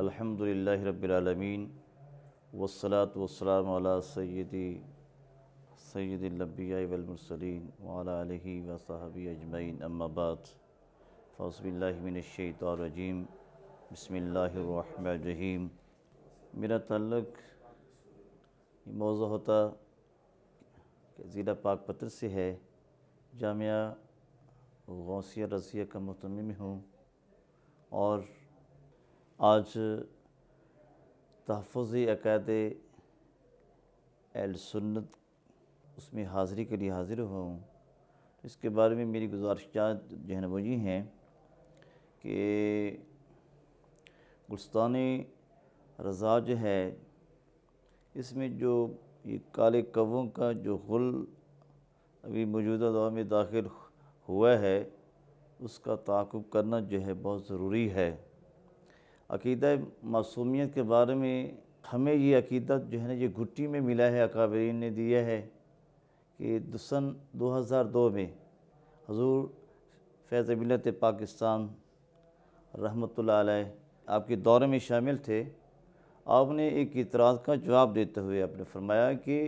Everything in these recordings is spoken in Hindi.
अल्हम्दुलिल्लाह रब्बिलआलमीन वसलात वसलाम अला सैदी सैदलबिया वलमरसलिन वाली वसाहबी अजमैन अम्माबाद फ़ासबिल्लामिनशैतरजीम बसमीम मेरा तल्लक मौज़ होता ज़िला पाक पत्र से है जामिया गौसिया रज़िया का मतम हूँ और आज तहफ़ एल सुन्नत उसमें हाज़िरी के लिए हाज़िर हुआ हूँ इसके बारे में मेरी गुजारिश जो है वो ये हैं कि गुलस्तान रज़ा जो है इसमें जो ये काले कवों का जो गुल अभी मौजूदा दौर में दाखिल हुआ है उसका ताकुब करना जो है बहुत ज़रूरी है अकीद मासूमियत के बारे में हमें ये अकीदत जो है ना ये घुट्टी में मिला है अकाबरीन ने दिया है कि सन 2002 में हजूर फैज़ मिलत पाकिस्तान रहमत आपके दौरे में शामिल थे आपने एक इतराज़ का जवाब देते हुए आपने फरमाया कि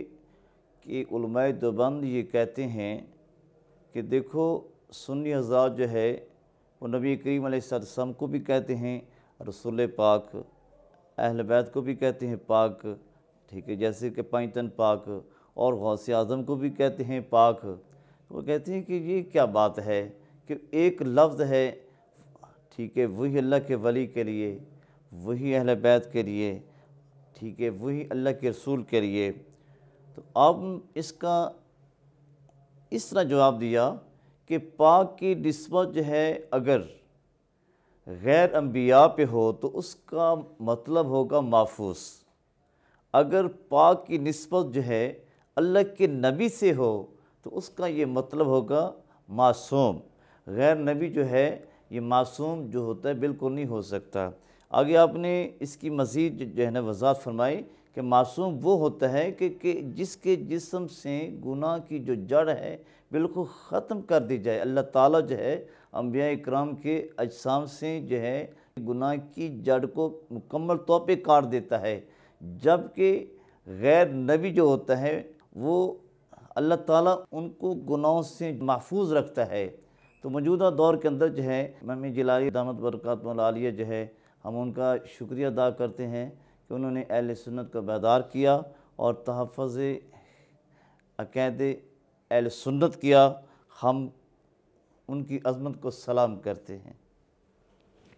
कि दोबंद ये कहते हैं कि देखो सुन्नी हज़ार जो है वो नबी करीम सम को भी कहते हैं रसूल पाक अहल बैत को भी कहते हैं पाक ठीक है जैसे कि पाइतन पाक और गौस आज़म को भी कहते हैं पाक वो कहते हैं कि ये क्या बात है कि एक लफ्ज़ है ठीक है वही अल्लाह के वली के लिए वही अहल बैत के लिए ठीक है वही अल्लाह के रसूल के लिए तो आप इसका इस तरह जवाब दिया कि पाक की नस्बत जो है अगर गैर अम्बिया पे हो तो उसका मतलब होगा माफूस अगर पाक की नस्बत जो है अल्लाह के नबी से हो तो उसका ये मतलब होगा मासूम गैर नबी जो है ये मासूम जो होता है बिल्कुल नहीं हो सकता आगे आपने इसकी मज़ीद जो है ना वजात फरमाई कि मासूम वो होता है कि, कि जिसके जिसम से गुनाह की जो जड़ है बिल्कुल ख़त्म कर दी जाए अल्लाह ताला जो है अम्बिया इक्राम के अजसाम से जो है गुनाह की जड़ को मुकम्मल तौर पर काट देता है जबकि गैर नबी जो होता है वो अल्लाह ताला उनको गुनाहों से महफूज रखता है तो मौजूदा दौर के अंदर जो है मम्मी जिलाई दामद बरकत मौलिया जो है हम उनका शुक्रिया अदा करते हैं कि उन्होंने अहल सुन्नत को बेदार किया और तहफ़ अक़ैद अहल सुन्नत किया हम उनकी अजमत को सलाम करते हैं